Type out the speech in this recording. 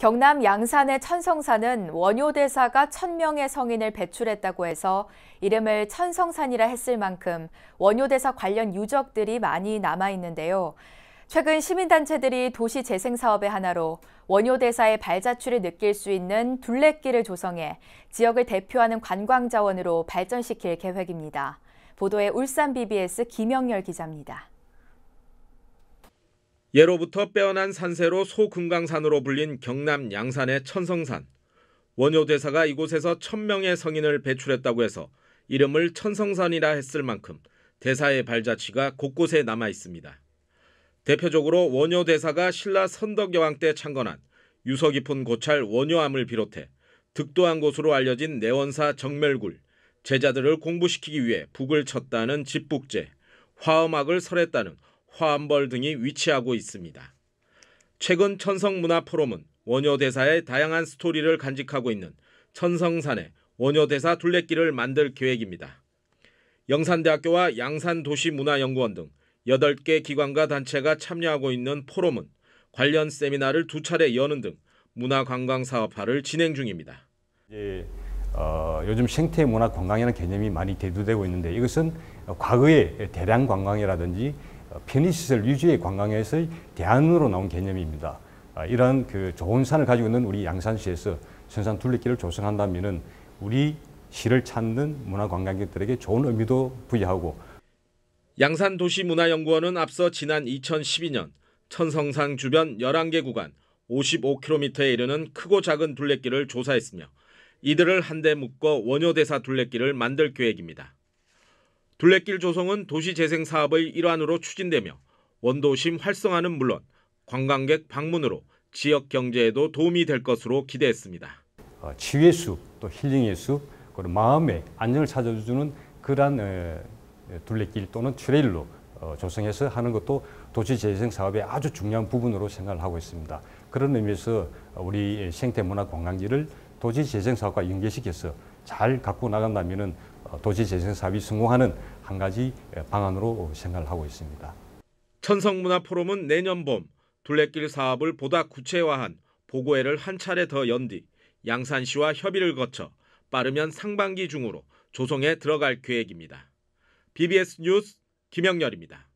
경남 양산의 천성산은 원효대사가 천명의 성인을 배출했다고 해서 이름을 천성산이라 했을 만큼 원효대사 관련 유적들이 많이 남아있는데요. 최근 시민단체들이 도시 재생 사업의 하나로 원효대사의 발자취를 느낄 수 있는 둘레길을 조성해 지역을 대표하는 관광 자원으로 발전시킬 계획입니다. 보도에 울산 BBS 김영열 기자입니다. 예로부터 빼어난 산세로 소금강산으로 불린 경남 양산의 천성산. 원효대사가 이곳에서 천명의 성인을 배출했다고 해서 이름을 천성산이라 했을 만큼 대사의 발자취가 곳곳에 남아 있습니다. 대표적으로 원효대사가 신라 선덕여왕 때 창건한 유서 깊은 고찰 원효암을 비롯해 득도한 곳으로 알려진 내원사 정멸굴, 제자들을 공부시키기 위해 북을 쳤다는 집북제, 화음악을 설했다는 화엄벌 등이 위치하고 있습니다. 최근 천성문화포럼은 원효대사의 다양한 스토리를 간직하고 있는 천성산의 원효대사 둘레길을 만들 계획입니다. 영산대학교와 양산도시문화연구원 등 8개 기관과 단체가 참여하고 있는 포럼은 관련 세미나를 두 차례 여는 등 문화관광사업화를 진행 중입니다. 예, 어, 요즘 생태문화관광이라는 개념이 많이 대두되고 있는데 이것은 과거에 대량 관광이라든지 어, 편의시설 유지의 관광에서의 대안으로 나온 개념입니다. 아, 이러한 그 좋은 산을 가지고 있는 우리 양산시에서 선산 둘레길을 조성한다면 우리 시를 찾는 문화 관광객들에게 좋은 의미도 부여하고 양산도시문화연구원은 앞서 지난 2012년 천성산 주변 11개 구간 55km에 이르는 크고 작은 둘레길을 조사했으며 이들을 한데 묶어 원효대사 둘레길을 만들 계획입니다. 둘레길 조성은 도시재생 사업의 일환으로 추진되며 원도심 활성화는 물론 관광객 방문으로 지역 경제에도 도움이 될 것으로 기대했습니다. 치유의 어, 숲, 또 힐링의 숲, 그리고 마음의 안정을 찾아주는 그러한 어, 둘레길 또는 트레일로 어, 조성해서 하는 것도 도시재생 사업의 아주 중요한 부분으로 생각을 하고 있습니다. 그런 의미에서 우리 생태문화 관광지를 도시재생 사업과 연계시켜서 잘 갖고 나간다면 어, 도시재생사업이 성공하는 한 가지 예, 방안으로 생각을 하고 있습니다. 천성문화포럼은 내년 봄 둘레길 사업을 보다 구체화한 보고회를 한 차례 더 연 뒤 양산시와 협의를 거쳐 빠르면 상반기 중으로 조성에 들어갈 계획입니다. BBS 뉴스 김영렬입니다.